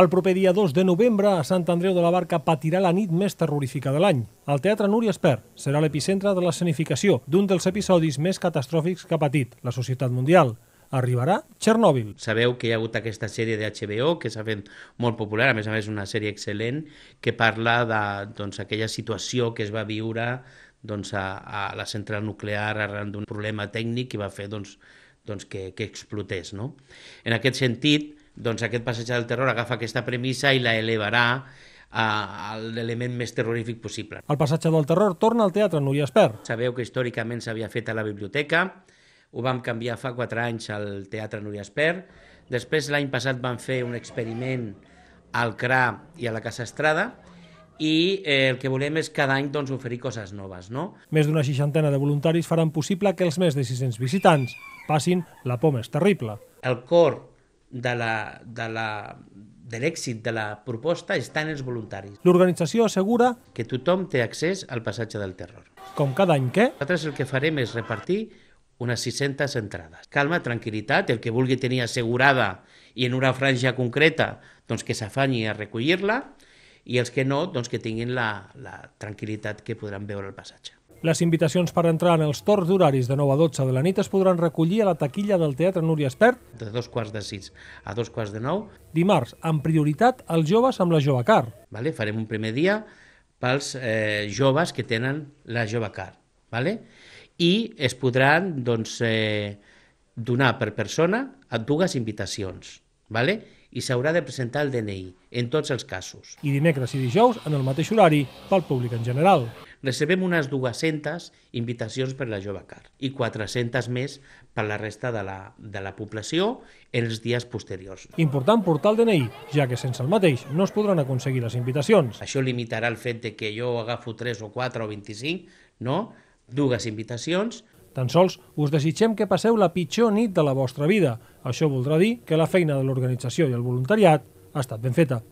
El proper dia 2 de novembre a Sant Andreu de la Barca patirà la nit més terrorífica de l'any. El Teatre Núria Esper serà l'epicentre de l'escenificació d'un dels episodis més catastròfics que ha patit la societat mundial. Arribarà Txernòbil. Sabeu que hi ha hagut aquesta sèrie de HBO que s'ha fet molt popular, a més a més una sèrie excel·lent, que parla de doncs, aquella situació que es va viure doncs, a, a la central nuclear arran d'un problema tècnic que va fer doncs, doncs que, que explotés. No? En aquest sentit, doncs aquest passeig del terror agafa aquesta premissa i la elevarà a l'element més terrorífic possible. El passatge del terror torna al teatre Núria Esper. Sabeu que històricament s'havia fet a la biblioteca, ho vam canviar fa 4 anys al teatre Núria Esper, després l'any passat van fer un experiment al CRA i a la Casa Estrada, i eh, el que volem és cada any doncs, oferir coses noves. No? Més d'una seixantena de voluntaris faran possible que els més de 600 visitants passin la por més terrible. El cor de l'èxit de, de la proposta està en els voluntaris. L'organització assegura que tothom té accés al passatge del terror. Com cada any què? Nosaltres el que farem és repartir unes 600 entrades. Calma, tranquil·litat, el que vulgui tenir assegurada i en una franja concreta doncs que s'afanyi a recollir-la i els que no, doncs que tinguin la, la tranquil·litat que podran veure el passatge. Les invitacions per entrar en els torns d'horaris de 9 a 12 de la nit es podran recollir a la taquilla del Teatre Núria Espert de dos quarts de sis a dos quarts de nou. Dimarts, amb prioritat els joves amb la Car. Vale, farem un primer dia pels eh, joves que tenen la Car. Vale? I es podran doncs, eh, donar per persona a dues invitacions. Vale? i s'haurà de presentar el DNI, en tots els casos. I dimecres i dijous, en el mateix horari, pel públic en general. Recebem unes 200 invitacions per la Jove Car i 400 més per la resta de la, de la població els dies posteriors. Important portal DNI, ja que sense el mateix no es podran aconseguir les invitacions. Això limitarà el fet de que jo agafo 3 o 4 o 25, no? Dues invitacions, tan sols us desitgem que passeu la pitjor nit de la vostra vida. Això voldrà dir que la feina de l'organització i el voluntariat ha estat ben feta.